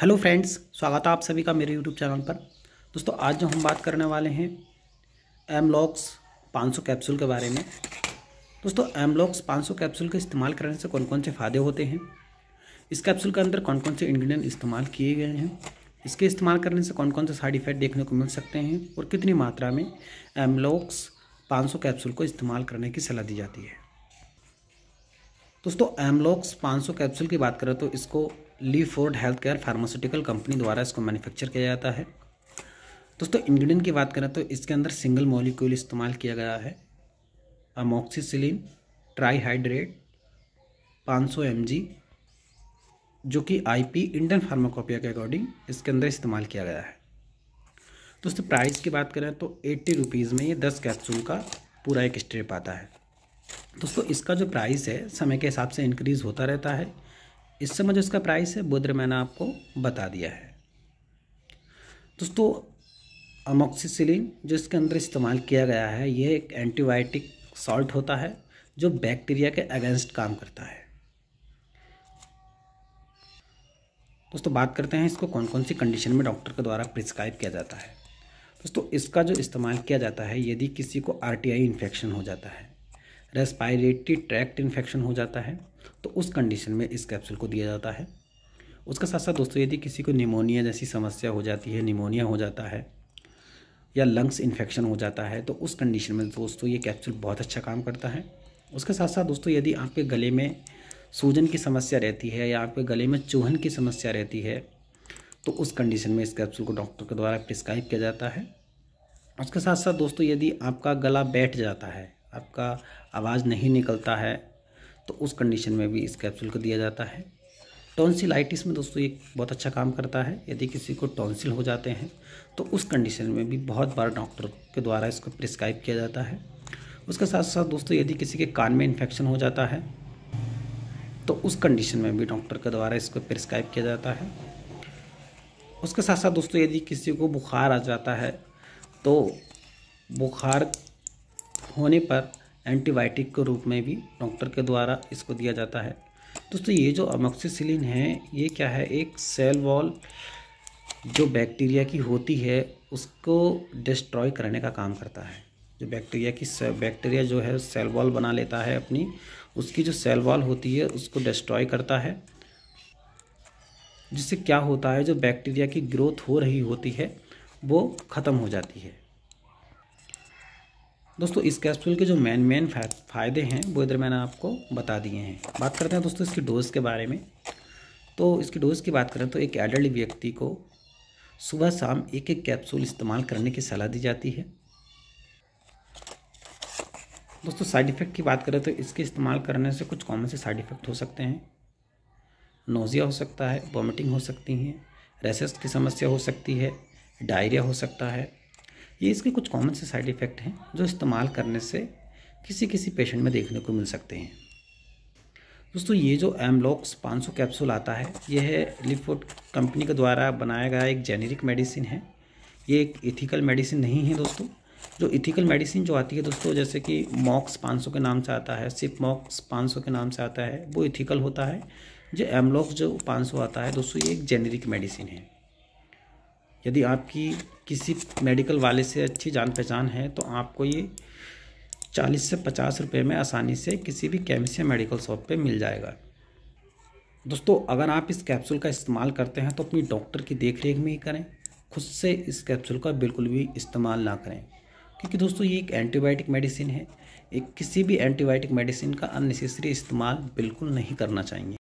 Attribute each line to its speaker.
Speaker 1: hello friends स्वागत है आप सभी का मेरे यूट्यूब चैनल पर दोस्तों आज जो हम बात करने वाले हैं एमलॉक्स 500 कैप्सूल के बारे में दोस्तों एमलॉक्स 500 कैप्सूल का इस्तेमाल करने से कौन कौन से फ़ायदे होते हैं इस कैप्सूल के अंदर कौन कौन से इंग्रेडिएंट इस्तेमाल किए गए हैं इसके इस्तेमाल करने से कौन कौन से साइड इफ़ेक्ट देखने को मिल सकते हैं और कितनी मात्रा में एमलॉक्स 500 कैप्सूल को इस्तेमाल करने की सलाह दी जाती है दोस्तों एमलॉक्स 500 कैप्सूल की बात करें तो इसको Leeford health care pharmaceutical company द्वारा इसको मैन्युफैक्चर किया जाता है दोस्तों इंग्रेडिएंट की बात करें तो इसके अंदर सिंगल मॉलिक्यूल इस्तेमाल किया गया है अमोक्सीसिलिन ट्राईहाइड्रेट 500 जी जो कि आईपी इंडियन फार्माकोपिया के अकॉर्डिंग इसके अंदर इस्तेमाल किया गया है दोस्तों प्राइस की बात करें तो एट्टी रुपीज़ में ये दस कैप्सूल का पूरा एक स्ट्रिप आता है दोस्तों इसका जो प्राइस है समय के हिसाब से इंक्रीज़ होता रहता है इस समय जो इसका प्राइस है बुद्र मैंने आपको बता दिया है दोस्तों अमोक्सीसिलिन जो इसके अंदर इस्तेमाल किया गया है यह एक एंटीबायोटिक सॉल्ट होता है जो बैक्टीरिया के अगेंस्ट काम करता है दोस्तों बात करते हैं इसको कौन कौन सी कंडीशन में डॉक्टर के द्वारा प्रिस्क्राइब किया जाता है दोस्तों इसका जो इस्तेमाल किया जाता है यदि किसी को आरटीआई इन्फेक्शन हो जाता है रेस्पायरेटरी ट्रैक्ट इन्फेक्शन हो जाता है तो उस कंडीशन में इस कैप्सूल को दिया जाता है उसके साथ साथ दोस्तों यदि किसी को निमोनिया जैसी समस्या हो जाती है निमोनिया हो जाता है या लंग्स इन्फेक्शन हो जाता है तो उस कंडीशन में दोस्तों ये कैप्सूल बहुत अच्छा काम करता है उसके साथ साथ दोस्तों यदि आपके गले में सूजन की समस्या रहती है या आपके गले में चूहन की समस्या रहती है तो उस कंडीशन में इस कैप्सूल को डॉक्टर के द्वारा प्रिस्क्राइब किया जाता है उसके साथ साथ दोस्तों यदि आपका गला बैठ जाता है आपका आवाज़ नहीं निकलता है तो उस कंडीशन में भी इस कैप्सूल को दिया जाता है टॉन्सिलाइटिस में दोस्तों ये बहुत अच्छा काम करता है यदि किसी को टॉन्सिल हो जाते हैं तो उस कंडीशन में भी बहुत बार डॉक्टर के द्वारा इसको प्रिस्क्राइब किया जाता है उसके साथ साथ दोस्तों यदि किसी के कान में इन्फेक्शन हो जाता है तो उस कंडीशन में भी डॉक्टर के द्वारा इसको प्रिस्क्राइब किया जाता है उसके साथ साथ दोस्तों यदि किसी को बुखार आ जाता है तो बुखार होने पर एंटीबायोटिक के रूप में भी डॉक्टर के द्वारा इसको दिया जाता है दोस्तों ये जो अमोक्सिसिलिन है ये क्या है एक सेल वॉल जो बैक्टीरिया की होती है उसको डिस्ट्रॉय करने का काम करता है जो बैक्टीरिया की बैक्टीरिया जो है सेल वॉल बना लेता है अपनी उसकी जो सेल वॉल होती है उसको डिस्ट्रॉय करता है जिससे क्या होता है जो बैक्टीरिया की ग्रोथ हो रही होती है वो ख़त्म हो जाती है दोस्तों इस कैप्सूल के जो मेन मेन फ़ायदे हैं वो इधर मैंने आपको बता दिए हैं बात करते हैं दोस्तों इसकी डोज़ के बारे में तो इसकी डोज़ की बात करें तो एक एडल्ट व्यक्ति को सुबह शाम एक एक कैप्सूल इस्तेमाल करने की सलाह दी जाती है दोस्तों साइड इफ़ेक्ट की बात करें तो इसके इस्तेमाल करने से कुछ कॉमन से साइड इफ़ेक्ट हो सकते हैं नोज़िया हो सकता है वॉमिटिंग हो सकती हैं रेसेस की समस्या हो सकती है डायरिया हो सकता है ये इसके कुछ कॉमन से साइड इफ़ेक्ट हैं जो इस्तेमाल करने से किसी किसी पेशेंट में देखने को मिल सकते हैं दोस्तों ये जो एमलॉक्स 500 कैप्सूल आता है यह है कंपनी के द्वारा बनाया गया एक जेनेरिक मेडिसिन है ये एक इथिकल मेडिसिन नहीं है दोस्तों जो इथिकल मेडिसिन जो आती है दोस्तों जैसे कि मॉक्स पाँच के नाम से आता है सिप मॉक्स पाँच के नाम से आता है वो इथिकल होता है जो एमलॉक्स जो पाँच आता है दोस्तों ये एक जेनेरिक मेडिसिन है यदि आपकी किसी मेडिकल वाले से अच्छी जान पहचान है तो आपको ये चालीस से पचास रुपये में आसानी से किसी भी केमिस्ट या मेडिकल शॉप पे मिल जाएगा दोस्तों अगर आप इस कैप्सूल का इस्तेमाल करते हैं तो अपनी डॉक्टर की देख रेख में ही करें खुद से इस कैप्सूल का बिल्कुल भी इस्तेमाल ना करें क्योंकि दोस्तों ये एक एंटीबायोटिक मेडिसिन है एक किसी भी एंटीबायोटिक मेडिसिन का अननेसेसरी इस्तेमाल बिल्कुल नहीं करना चाहिए